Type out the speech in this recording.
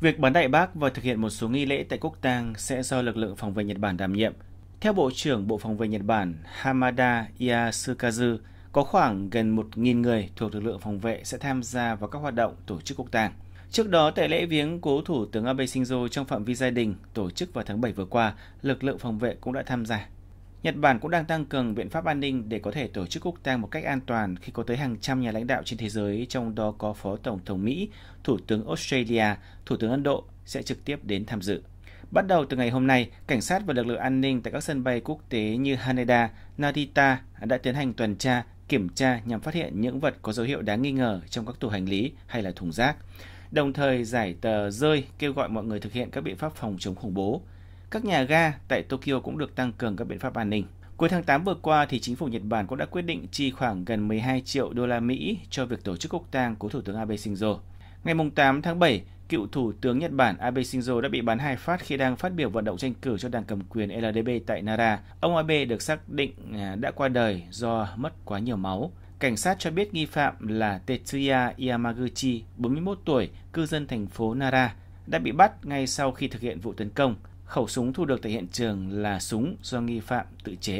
Việc bắn đại bác và thực hiện một số nghi lễ tại quốc tang sẽ do lực lượng phòng vệ Nhật Bản đảm nhiệm. Theo Bộ trưởng Bộ Phòng vệ Nhật Bản Hamada Yasukazu, có khoảng gần 1.000 người thuộc lực lượng phòng vệ sẽ tham gia vào các hoạt động tổ chức quốc tang. Trước đó, tại lễ viếng cố Thủ tướng Abe Shinzo trong phạm vi gia đình tổ chức vào tháng 7 vừa qua, lực lượng phòng vệ cũng đã tham gia Nhật Bản cũng đang tăng cường biện pháp an ninh để có thể tổ chức quốc tang một cách an toàn khi có tới hàng trăm nhà lãnh đạo trên thế giới, trong đó có Phó Tổng thống Mỹ, Thủ tướng Australia, Thủ tướng Ấn Độ sẽ trực tiếp đến tham dự. Bắt đầu từ ngày hôm nay, cảnh sát và lực lượng an ninh tại các sân bay quốc tế như Haneda, Narita đã tiến hành tuần tra, kiểm tra nhằm phát hiện những vật có dấu hiệu đáng nghi ngờ trong các tủ hành lý hay là thùng rác. Đồng thời giải tờ rơi kêu gọi mọi người thực hiện các biện pháp phòng chống khủng bố. Các nhà ga tại Tokyo cũng được tăng cường các biện pháp an ninh. Cuối tháng 8 vừa qua thì chính phủ Nhật Bản cũng đã quyết định chi khoảng gần 12 triệu đô la Mỹ cho việc tổ chức quốc tang của Thủ tướng Abe Shinzo. Ngày 8 tháng 7, cựu Thủ tướng Nhật Bản Abe Shinzo đã bị bắn hai phát khi đang phát biểu vận động tranh cử cho đảng cầm quyền LDP tại Nara. Ông Abe được xác định à, đã qua đời do mất quá nhiều máu. Cảnh sát cho biết nghi phạm là Tetsuya Yamaguchi, 41 tuổi, cư dân thành phố Nara, đã bị bắt ngay sau khi thực hiện vụ tấn công – Khẩu súng thu được tại hiện trường là súng do nghi phạm tự chế.